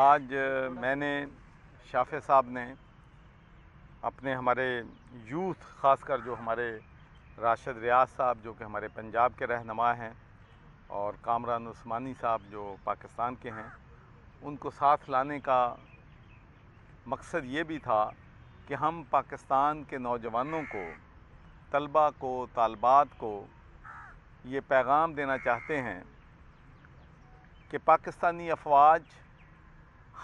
आज मैंने शाफे साहब ने अपने हमारे यूथ ख़ासकर जो हमारे राशिद रियाज साहब जो कि हमारे पंजाब के रहनमा हैं और कामरान उस्मानी साहब जो पाकिस्तान के हैं उनको साथ लाने का मकसद ये भी था कि हम पाकिस्तान के नौजवानों को तलबा को तालबात को ये पैगाम देना चाहते हैं कि पाकिस्तानी अफवाज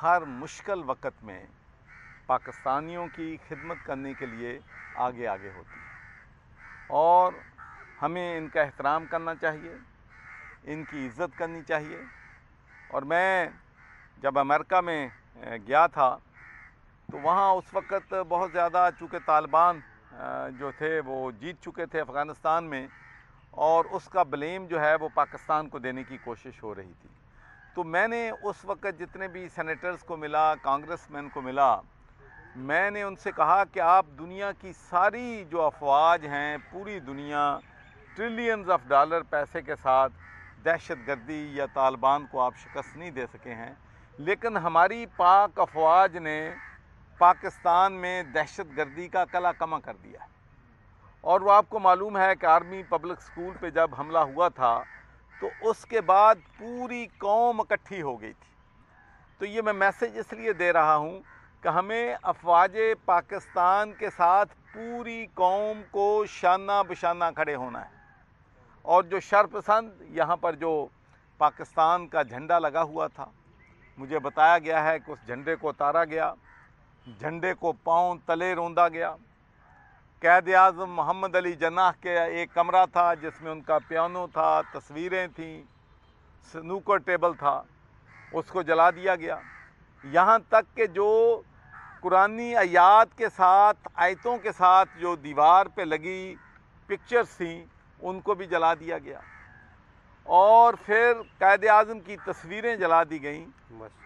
हर मुश्किल वक़्त में पाकिस्तानियों की खिदमत करने के लिए आगे आगे होती है और हमें इनका एहतराम करना चाहिए इनकी इज़्ज़त करनी चाहिए और मैं जब अमेरिका में गया था तो वहाँ उस वक़्त बहुत ज़्यादा चूँकि तालिबान जो थे वो जीत चुके थे अफ़गानिस्तान में और उसका ब्लेम जो है वो पाकिस्तान को देने की कोशिश हो रही थी तो मैंने उस वक़्त जितने भी सेनेटर्स को मिला कांग्रेसमैन को मिला मैंने उनसे कहा कि आप दुनिया की सारी जो अफवाज हैं पूरी दुनिया ट्रिलियंस ऑफ डॉलर पैसे के साथ दहशत गर्दी या तालिबान को आप शिकस्त नहीं दे सके हैं लेकिन हमारी पाक अफवाज ने पाकिस्तान में दहशत गर्दी का कला कमा कर दिया और वो आपको मालूम है कि आर्मी पब्लिक स्कूल पे जब हमला हुआ था तो उसके बाद पूरी कौम इकट्ठी हो गई थी तो ये मैं मैसेज इसलिए दे रहा हूँ कि हमें अफवाज पाकिस्तान के साथ पूरी कौम को शाना बशाना खड़े होना है और जो शरपसंद यहाँ पर जो पाकिस्तान का झंडा लगा हुआ था मुझे बताया गया है कि उस झंडे को उतारा गया झंडे को पाँव तले रौंदा गया कैद अजम मोहम्मद अली जनाह के एक कमरा था जिसमें उनका पियानो था तस्वीरें थीं स्नूकर टेबल था उसको जला दिया गया यहाँ तक कि जो कुरानी आयात के साथ आयतों के साथ जो दीवार पे लगी पिक्चर्स थीं उनको भी जला दिया गया और फिर क़ैद अजम की तस्वीरें जला दी गईं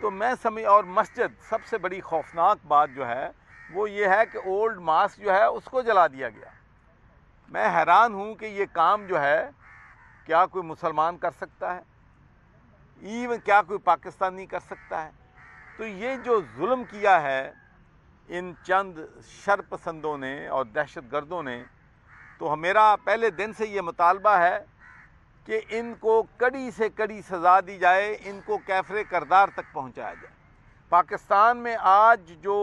तो मैं समझ और मस्जिद सबसे बड़ी खौफनाक बात जो है वो ये है कि ओल्ड मास्क जो है उसको जला दिया गया मैं हैरान हूँ कि ये काम जो है क्या कोई मुसलमान कर सकता है इवन क्या कोई पाकिस्तानी कर सकता है तो ये जो जुल्म किया है इन चंद शरपसंदों ने और दहशत गर्दों ने तो मेरा पहले दिन से ये मुतालबा है कि इनको कड़ी से कड़ी सज़ा दी जाए इनको कैफरे करदार तक पहुँचाया जाए पाकिस्तान में आज जो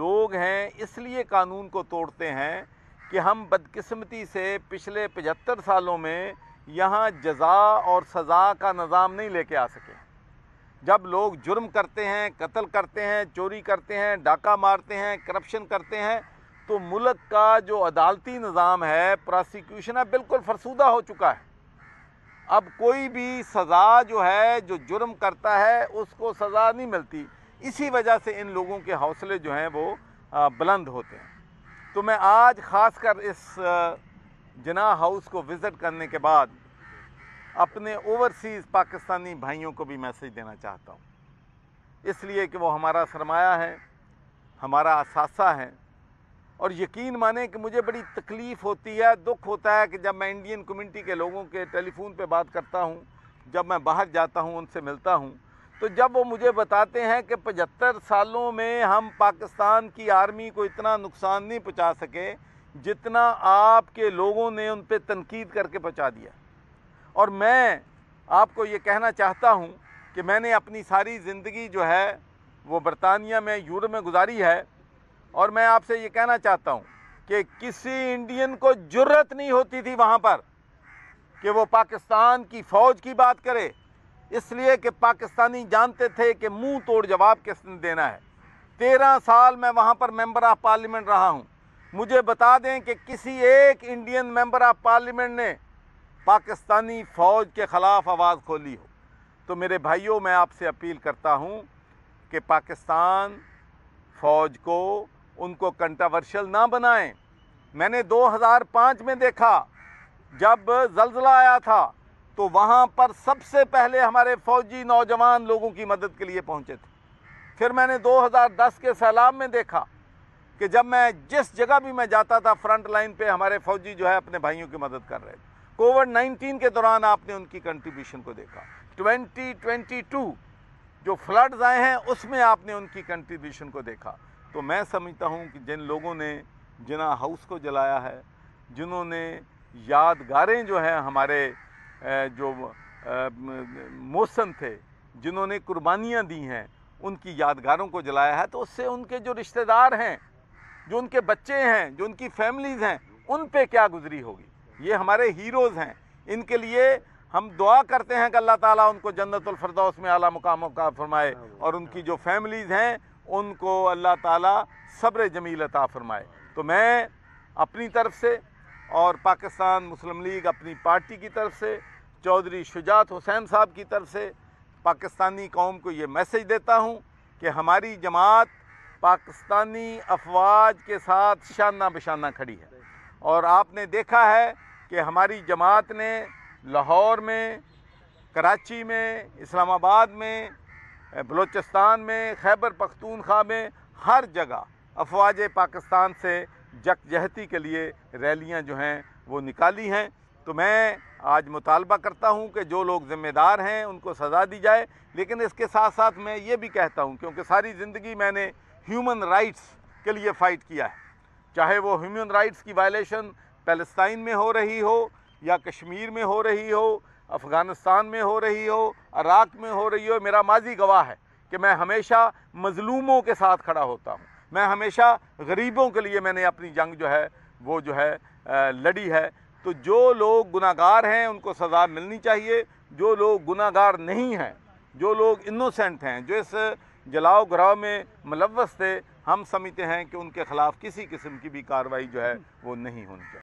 लोग हैं इसलिए कानून को तोड़ते हैं कि हम बदकिस्मती से पिछले पचहत्तर सालों में यहाँ जजा और सज़ा का निज़ाम नहीं लेके आ सके जब लोग जुर्म करते हैं कत्ल करते हैं चोरी करते हैं डाका मारते हैं करप्शन करते हैं तो मुल्क का जो अदालती निज़ाम है प्रोसिक्यूशन है बिल्कुल फरसूदा हो चुका है अब कोई भी सज़ा जो है जो जुर्म करता है उसको सज़ा नहीं मिलती इसी वजह से इन लोगों के हौसले जो हैं वो बुलंद होते हैं तो मैं आज ख़ास कर इस जना हाउस को विज़िट करने के बाद अपने ओवरसीज़ पाकिस्तानी भाइयों को भी मैसेज देना चाहता हूँ इसलिए कि वो हमारा सरमाया है हमारा असासा है और यकीन माने कि मुझे बड़ी तकलीफ़ होती है दुख होता है कि जब मैं इंडियन कम्युनिटी के लोगों के टेलीफोन पे बात करता हूँ जब मैं बाहर जाता हूँ उनसे मिलता हूँ तो जब वो मुझे बताते हैं कि पचहत्तर सालों में हम पाकिस्तान की आर्मी को इतना नुकसान नहीं पहुँचा सके जितना आपके लोगों ने उन पर तनकीद करके पहुँचा दिया और मैं आपको ये कहना चाहता हूँ कि मैंने अपनी सारी ज़िंदगी जो है वो बरतानिया में यूरोप में गुजारी है और मैं आपसे ये कहना चाहता हूँ कि किसी इंडियन को ज़रूरत नहीं होती थी वहाँ पर कि वो पाकिस्तान की फ़ौज की बात करे इसलिए कि पाकिस्तानी जानते थे कि मुंह तोड़ जवाब किसने देना है तेरह साल मैं वहाँ पर मेंबर ऑफ पार्लियामेंट रहा हूँ मुझे बता दें कि किसी एक इंडियन मेंबर ऑफ पार्लियामेंट ने पाकिस्तानी फ़ौज के ख़िलाफ़ आवाज़ खोली हो तो मेरे भाइयों मैं आपसे अपील करता हूँ कि पाकिस्तान फ़ौज को उनको कंट्रावर्शल ना बनाएं मैंने 2005 में देखा जब जलजिला आया था तो वहाँ पर सबसे पहले हमारे फौजी नौजवान लोगों की मदद के लिए पहुँचे थे फिर मैंने 2010 के सैलाब में देखा कि जब मैं जिस जगह भी मैं जाता था फ्रंट लाइन पे हमारे फौजी जो है अपने भाइयों की मदद कर रहे थे कोविड 19 के दौरान आपने उनकी कंट्रीब्यूशन को देखा 2022 जो फ्लड्स आए हैं उसमें आपने उनकी कंट्रीब्यूशन को देखा तो मैं समझता हूँ कि जिन लोगों ने जिना हाउस को जलाया है जिन्होंने यादगारें जो हैं हमारे जो मोसन थे जिन्होंने कुर्बानियाँ दी हैं उनकी यादगारों को जलाया है तो उससे उनके जो रिश्तेदार हैं जो उनके बच्चे हैं जो उनकी फैमिलीज़ हैं उन पे क्या गुजरी होगी ये हमारे हीरोज़ हैं इनके लिए हम दुआ करते हैं कि अल्लाह ताला उनको जन्नतफरदौस में आला मुकाम का फरमाए और उनकी जो फैमिलीज़ हैं उनको अल्लाह ताला सब्र जमील अता फरमाए तो मैं अपनी तरफ से और पाकिस्तान मुस्लिम लीग अपनी पार्टी की तरफ से चौधरी शुजात हुसैन साहब की तरफ से पाकिस्तानी कौम को ये मैसेज देता हूँ कि हमारी जमात पाकिस्तानी अफवाज के साथ शाना बशाना खड़ी है और आपने देखा है कि हमारी जमात ने लाहौर में कराची में इस्लामाबाद में बलूचिस्तान में खैबर पख्तूनख्वा में हर जगह अफवाज पाकिस्तान से जकजहती के लिए रैलियां जो हैं वो निकाली हैं तो मैं आज मुतालबा करता हूँ कि जो लोग ज़िम्मेदार हैं उनको सज़ा दी जाए लेकिन इसके साथ साथ मैं ये भी कहता हूँ क्योंकि सारी ज़िंदगी मैंने ह्यूमन राइट्स के लिए फ़ाइट किया है चाहे वो ह्यूमन राइट्स की वायलेशन पैलेस्तान में हो रही हो या कश्मीर में हो रही हो अफ़गानिस्तान में हो रही हो इराक़ में हो रही हो मेरा माजी गवाह है कि मैं हमेशा मज़लूमों के साथ खड़ा होता हूँ मैं हमेशा गरीबों के लिए मैंने अपनी जंग जो है वो जो है लड़ी है तो जो लोग गुनागार हैं उनको सज़ा मिलनी चाहिए जो लोग गुनागार नहीं हैं जो लोग इनोसेंट हैं जो इस जलाओ घराव में मुलवस थे हम समझते हैं कि उनके ख़िलाफ़ किसी किस्म की भी कार्रवाई जो है वो नहीं होनी चाहिए